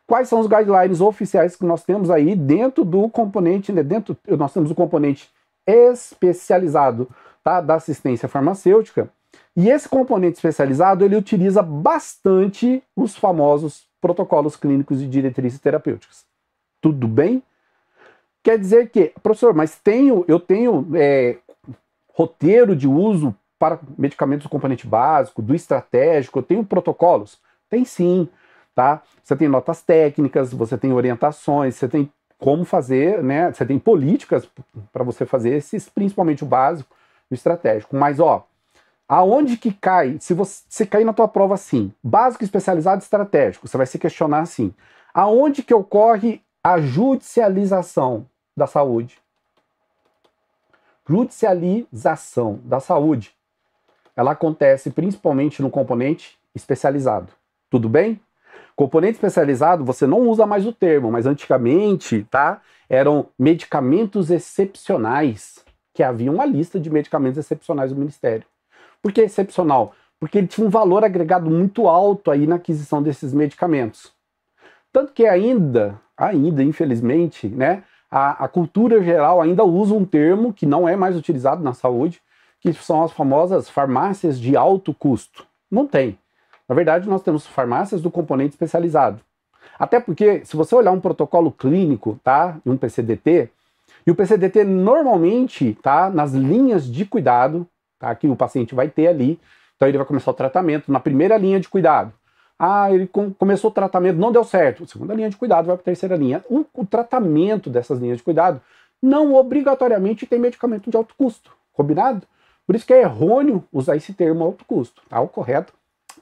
Quais são os guidelines oficiais que nós temos aí dentro do componente, né? Dentro, nós temos o componente especializado tá? da assistência farmacêutica. E esse componente especializado, ele utiliza bastante os famosos protocolos clínicos e diretrizes terapêuticas. Tudo bem? Quer dizer que, professor, mas tenho, eu tenho é, roteiro de uso para medicamentos do componente básico, do estratégico, eu tenho protocolos? Tem sim tá? Você tem notas técnicas, você tem orientações, você tem como fazer, né? Você tem políticas para você fazer esses, principalmente o básico e o estratégico. Mas ó, aonde que cai? Se você se cair na tua prova assim, básico, especializado, estratégico, você vai se questionar assim: aonde que ocorre a judicialização da saúde? Judicialização da saúde. Ela acontece principalmente no componente especializado. Tudo bem? Componente especializado, você não usa mais o termo, mas antigamente, tá? Eram medicamentos excepcionais, que havia uma lista de medicamentos excepcionais do Ministério. Por que excepcional? Porque ele tinha um valor agregado muito alto aí na aquisição desses medicamentos. Tanto que ainda, ainda, infelizmente, né, a, a cultura geral ainda usa um termo que não é mais utilizado na saúde, que são as famosas farmácias de alto custo. Não tem. Na verdade, nós temos farmácias do componente especializado. Até porque, se você olhar um protocolo clínico, tá? E um PCDT, e o PCDT normalmente tá nas linhas de cuidado, tá? Que o paciente vai ter ali. Então ele vai começar o tratamento na primeira linha de cuidado. Ah, ele com, começou o tratamento, não deu certo. Segunda linha de cuidado vai para a terceira linha. O, o tratamento dessas linhas de cuidado não obrigatoriamente tem medicamento de alto custo, combinado? Por isso que é errôneo usar esse termo alto custo, tá? O correto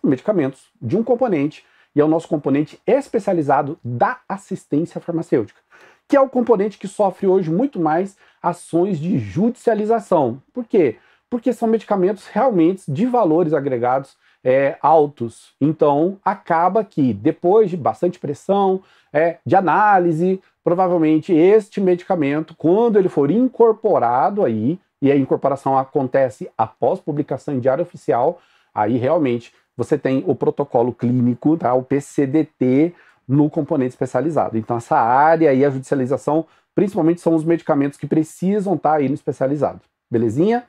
medicamentos de um componente e é o nosso componente especializado da assistência farmacêutica, que é o componente que sofre hoje muito mais ações de judicialização. Por quê? Porque são medicamentos realmente de valores agregados é, altos. Então, acaba que depois de bastante pressão, é, de análise, provavelmente este medicamento, quando ele for incorporado aí, e a incorporação acontece após publicação em diário oficial, aí realmente você tem o protocolo clínico, tá? o PCDT, no componente especializado. Então, essa área e a judicialização, principalmente, são os medicamentos que precisam estar tá aí no especializado. Belezinha?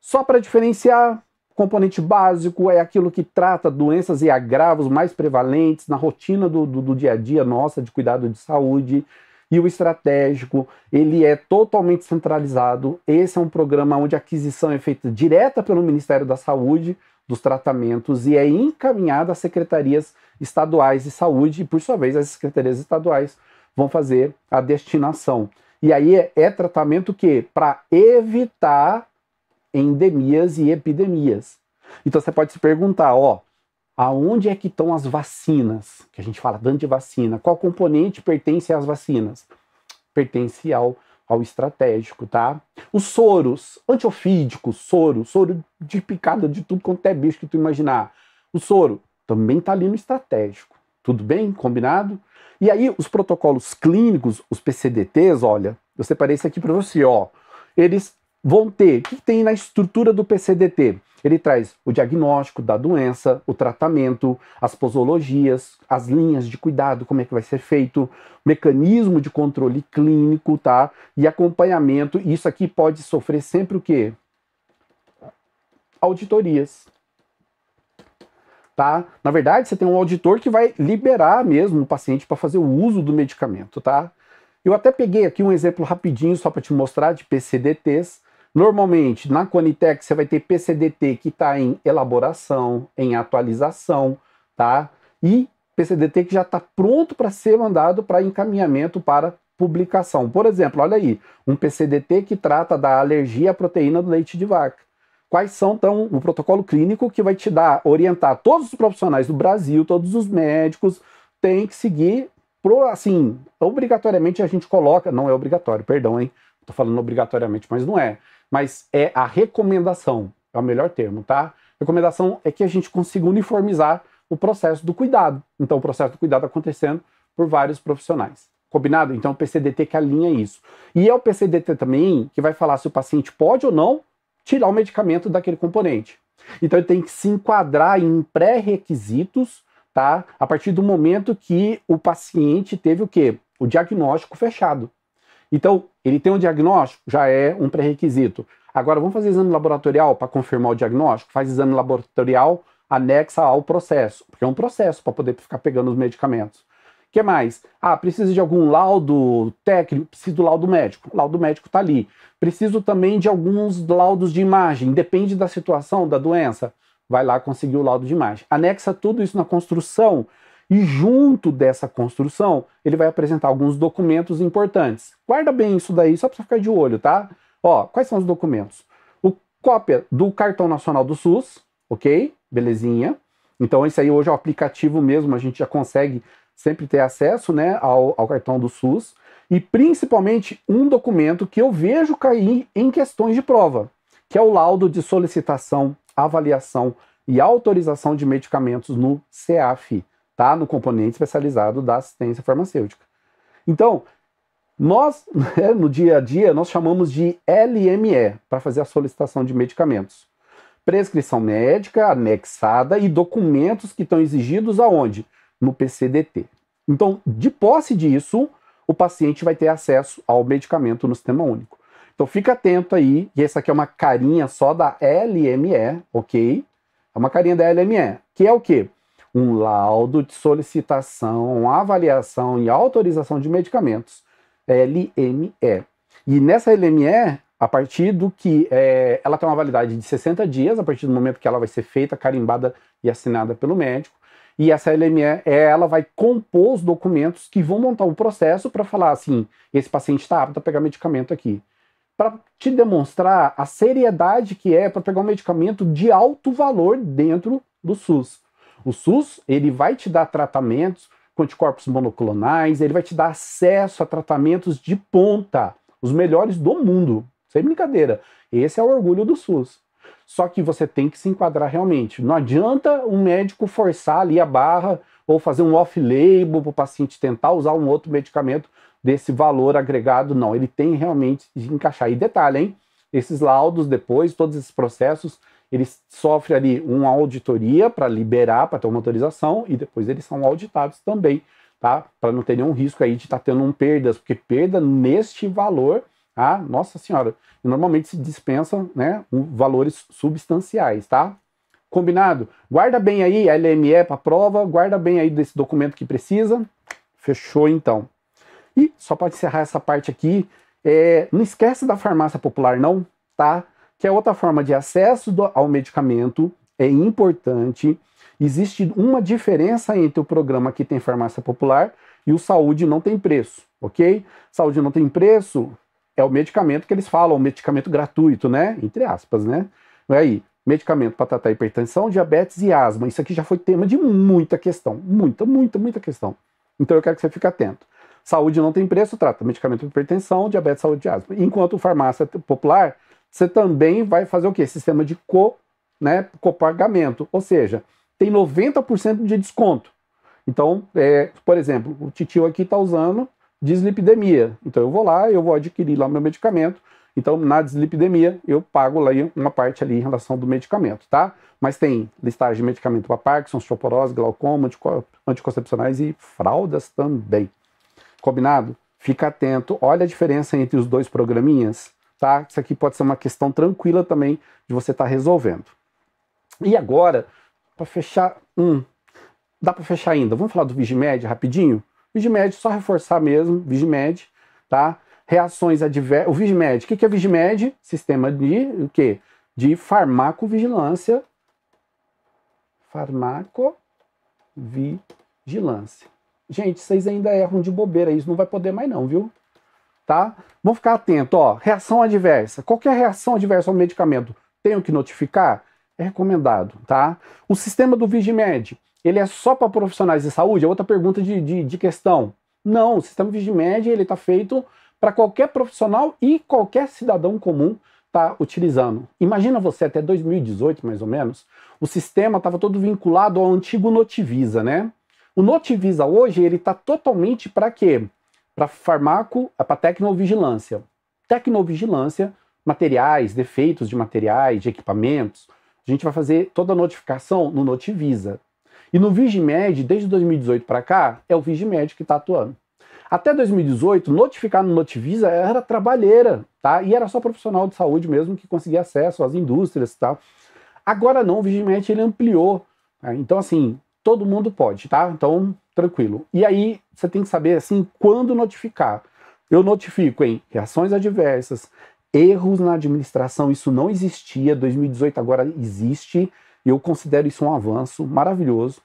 Só para diferenciar, componente básico é aquilo que trata doenças e agravos mais prevalentes na rotina do, do, do dia a dia nossa de cuidado de saúde. E o estratégico, ele é totalmente centralizado. Esse é um programa onde a aquisição é feita direta pelo Ministério da Saúde dos tratamentos e é encaminhada às secretarias estaduais de saúde, e por sua vez as secretarias estaduais vão fazer a destinação. E aí é, é tratamento que para evitar endemias e epidemias. Então você pode se perguntar, ó, aonde é que estão as vacinas? Que a gente fala tanto de vacina. Qual componente pertence às vacinas? Pertence ao ao estratégico, tá? Os soros, antiofídico, soro, soro de picada de tudo quanto é bicho que tu imaginar. O soro também tá ali no estratégico. Tudo bem? Combinado? E aí, os protocolos clínicos, os PCDTs, olha, eu separei isso aqui para você, ó. Eles vão ter, o que tem na estrutura do PCDT? Ele traz o diagnóstico da doença, o tratamento, as posologias, as linhas de cuidado, como é que vai ser feito, mecanismo de controle clínico, tá? E acompanhamento. E isso aqui pode sofrer sempre o quê? Auditorias. Tá? Na verdade, você tem um auditor que vai liberar mesmo o paciente para fazer o uso do medicamento, tá? Eu até peguei aqui um exemplo rapidinho só para te mostrar de PCDTs, Normalmente, na Conitec, você vai ter PCDT que está em elaboração, em atualização, tá? E PCDT que já está pronto para ser mandado para encaminhamento para publicação. Por exemplo, olha aí, um PCDT que trata da alergia à proteína do leite de vaca. Quais são, então, o protocolo clínico que vai te dar, orientar todos os profissionais do Brasil, todos os médicos, tem que seguir, pro, assim, obrigatoriamente a gente coloca, não é obrigatório, perdão, hein? Tô falando obrigatoriamente, mas não é mas é a recomendação, é o melhor termo, tá? Recomendação é que a gente consiga uniformizar o processo do cuidado. Então, o processo do cuidado acontecendo por vários profissionais. Combinado? Então, o PCDT que alinha isso. E é o PCDT também que vai falar se o paciente pode ou não tirar o medicamento daquele componente. Então, ele tem que se enquadrar em pré-requisitos, tá? A partir do momento que o paciente teve o quê? O diagnóstico fechado. Então, ele tem um diagnóstico, já é um pré-requisito. Agora, vamos fazer exame laboratorial para confirmar o diagnóstico? Faz exame laboratorial anexa ao processo, porque é um processo para poder ficar pegando os medicamentos. O que mais? Ah, preciso de algum laudo técnico, preciso do laudo médico. O laudo médico está ali. Preciso também de alguns laudos de imagem, depende da situação, da doença. Vai lá conseguir o laudo de imagem. Anexa tudo isso na construção e junto dessa construção, ele vai apresentar alguns documentos importantes. Guarda bem isso daí, só para ficar de olho, tá? Ó, quais são os documentos? O cópia do Cartão Nacional do SUS, ok? Belezinha. Então, isso aí hoje é o aplicativo mesmo, a gente já consegue sempre ter acesso né, ao, ao cartão do SUS. E principalmente um documento que eu vejo cair em questões de prova, que é o laudo de solicitação, avaliação e autorização de medicamentos no CEAF tá no componente especializado da assistência farmacêutica. Então, nós, né, no dia a dia, nós chamamos de LME para fazer a solicitação de medicamentos. Prescrição médica anexada e documentos que estão exigidos aonde? No PCDT. Então, de posse disso, o paciente vai ter acesso ao medicamento no sistema único. Então fica atento aí, e essa aqui é uma carinha só da LME, ok? É uma carinha da LME, que é o quê? um laudo de solicitação, avaliação e autorização de medicamentos, LME. E nessa LME, a partir do que é, ela tem uma validade de 60 dias, a partir do momento que ela vai ser feita, carimbada e assinada pelo médico, e essa LME, ela vai compor os documentos que vão montar o processo para falar assim, esse paciente está apto a pegar medicamento aqui. Para te demonstrar a seriedade que é para pegar um medicamento de alto valor dentro do SUS. O SUS, ele vai te dar tratamentos com anticorpos monoclonais, ele vai te dar acesso a tratamentos de ponta, os melhores do mundo. Sem brincadeira. Esse é o orgulho do SUS. Só que você tem que se enquadrar realmente. Não adianta um médico forçar ali a barra ou fazer um off-label para o paciente tentar usar um outro medicamento desse valor agregado, não. Ele tem realmente de encaixar. E detalhe, hein? Esses laudos depois, todos esses processos, ele sofre ali uma auditoria para liberar, para ter uma autorização, e depois eles são auditados também, tá? Para não ter nenhum risco aí de estar tá tendo um perdas, porque perda neste valor, tá? Nossa senhora, normalmente se dispensam, né, valores substanciais, tá? Combinado? Guarda bem aí a LME para prova, guarda bem aí desse documento que precisa. Fechou então. E só para encerrar essa parte aqui, é, não esquece da farmácia popular não, tá? que é outra forma de acesso do, ao medicamento, é importante. Existe uma diferença entre o programa que tem farmácia popular e o saúde não tem preço, ok? Saúde não tem preço é o medicamento que eles falam, o medicamento gratuito, né? Entre aspas, né? Aí, medicamento para tratar hipertensão, diabetes e asma. Isso aqui já foi tema de muita questão, muita, muita, muita questão. Então eu quero que você fique atento. Saúde não tem preço, trata medicamento para hipertensão, diabetes, saúde e asma. Enquanto farmácia popular você também vai fazer o quê? Sistema de co, né, copagamento, ou seja, tem 90% de desconto. Então, é, por exemplo, o titio aqui está usando dislipidemia. Então eu vou lá, eu vou adquirir lá meu medicamento. Então, na dislipidemia, eu pago lá uma parte ali em relação do medicamento, tá? Mas tem listagem de medicamento para Parkinson, osteoporose, glaucoma, anticoncepcionais e fraldas também. Combinado? Fica atento, olha a diferença entre os dois programinhas tá? Isso aqui pode ser uma questão tranquila também de você estar tá resolvendo. E agora, para fechar, um, dá para fechar ainda. Vamos falar do Vigimed rapidinho? Vigimed, só reforçar mesmo, Vigimed, tá? Reações adversas. O Vigimed, o que, que é Vigimed? Sistema de o quê? De farmacovigilância. Farmacovigilância. Gente, vocês ainda erram de bobeira, isso não vai poder mais não, viu? tá? Vamos ficar atento, ó, reação adversa. Qualquer reação adversa ao medicamento, tenho que notificar? É recomendado, tá? O sistema do Vigimed, ele é só para profissionais de saúde? É outra pergunta de, de, de questão. Não, o sistema Vigimed, ele está feito para qualquer profissional e qualquer cidadão comum está utilizando. Imagina você, até 2018, mais ou menos, o sistema estava todo vinculado ao antigo Notivisa, né? O Notivisa hoje, ele está totalmente para quê? para farmaco, é para tecnovigilância. Tecnovigilância, materiais, defeitos de materiais, de equipamentos. A gente vai fazer toda a notificação no Notivisa. E no Vigimed, desde 2018 para cá, é o Vigimed que está atuando. Até 2018, notificar no Notivisa era trabalheira, tá? E era só profissional de saúde mesmo que conseguia acesso às indústrias e tá? tal. Agora não, o Vigimed ele ampliou. Tá? Então, assim, todo mundo pode, tá? Então, tranquilo. E aí você tem que saber assim quando notificar. Eu notifico em reações adversas, erros na administração, isso não existia, 2018 agora existe, eu considero isso um avanço maravilhoso.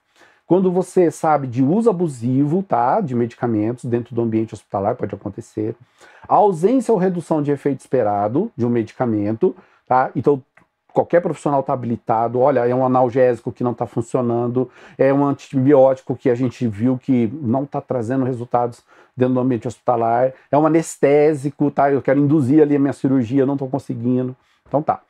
Quando você sabe de uso abusivo, tá, de medicamentos dentro do ambiente hospitalar pode acontecer, a ausência ou redução de efeito esperado de um medicamento, tá? Então qualquer profissional está habilitado. Olha, é um analgésico que não está funcionando, é um antibiótico que a gente viu que não está trazendo resultados dentro do ambiente hospitalar, é um anestésico, tá? Eu quero induzir ali a minha cirurgia, não estou conseguindo. Então tá.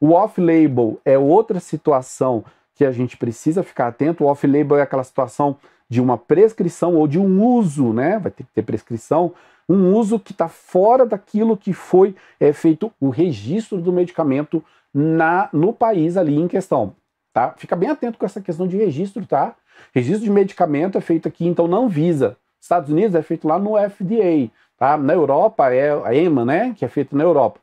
O off-label é outra situação que a gente precisa ficar atento. O off-label é aquela situação de uma prescrição ou de um uso, né? Vai ter que ter prescrição um uso que está fora daquilo que foi é, feito o registro do medicamento na, no país ali em questão, tá? Fica bem atento com essa questão de registro, tá? Registro de medicamento é feito aqui, então não visa. Estados Unidos é feito lá no FDA, tá? Na Europa é a EMA, né? Que é feito na Europa.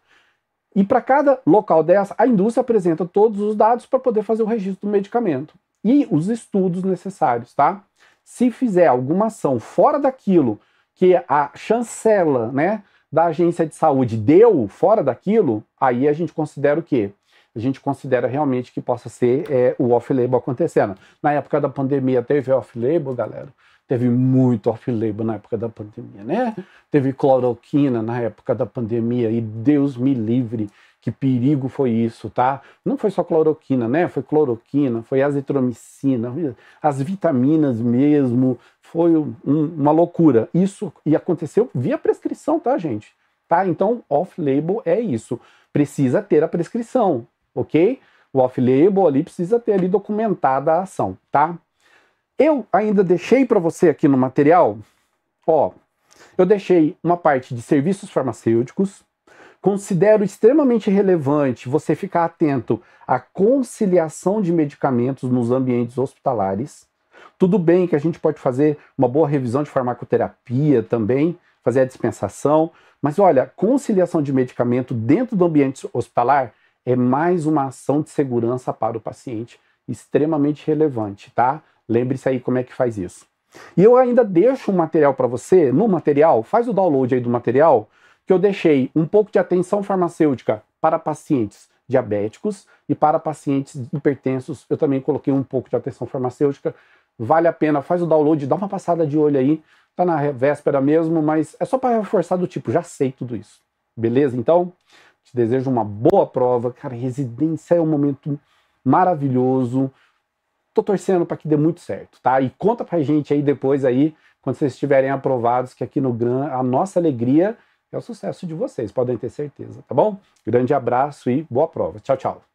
E para cada local dessa, a indústria apresenta todos os dados para poder fazer o registro do medicamento e os estudos necessários, tá? Se fizer alguma ação fora daquilo que a chancela, né, da agência de saúde deu fora daquilo, aí a gente considera o quê? a gente considera realmente que possa ser é, o off-label acontecendo. Na época da pandemia teve off-label, galera? Teve muito off-label na época da pandemia, né? Teve cloroquina na época da pandemia e Deus me livre que perigo foi isso, tá? Não foi só cloroquina, né? Foi cloroquina, foi azitromicina, as vitaminas mesmo, foi um, uma loucura. Isso e aconteceu via prescrição, tá, gente? Tá? Então, off-label é isso. Precisa ter a prescrição ok? O off-label ali precisa ter ali documentada a ação, tá? Eu ainda deixei para você aqui no material, ó, eu deixei uma parte de serviços farmacêuticos. Considero extremamente relevante você ficar atento à conciliação de medicamentos nos ambientes hospitalares. Tudo bem que a gente pode fazer uma boa revisão de farmacoterapia também, fazer a dispensação, mas olha, conciliação de medicamento dentro do ambiente hospitalar é mais uma ação de segurança para o paciente extremamente relevante, tá? Lembre-se aí como é que faz isso. E eu ainda deixo um material para você, no material, faz o download aí do material, que eu deixei um pouco de atenção farmacêutica para pacientes diabéticos e para pacientes hipertensos, eu também coloquei um pouco de atenção farmacêutica. Vale a pena, faz o download, dá uma passada de olho aí. Tá na véspera mesmo, mas é só para reforçar do tipo, já sei tudo isso. Beleza então? Te desejo uma boa prova. Cara, residência é um momento maravilhoso. Tô torcendo para que dê muito certo, tá? E conta pra gente aí depois aí, quando vocês estiverem aprovados, que aqui no GRAN a nossa alegria é o sucesso de vocês, podem ter certeza, tá bom? Grande abraço e boa prova. Tchau, tchau.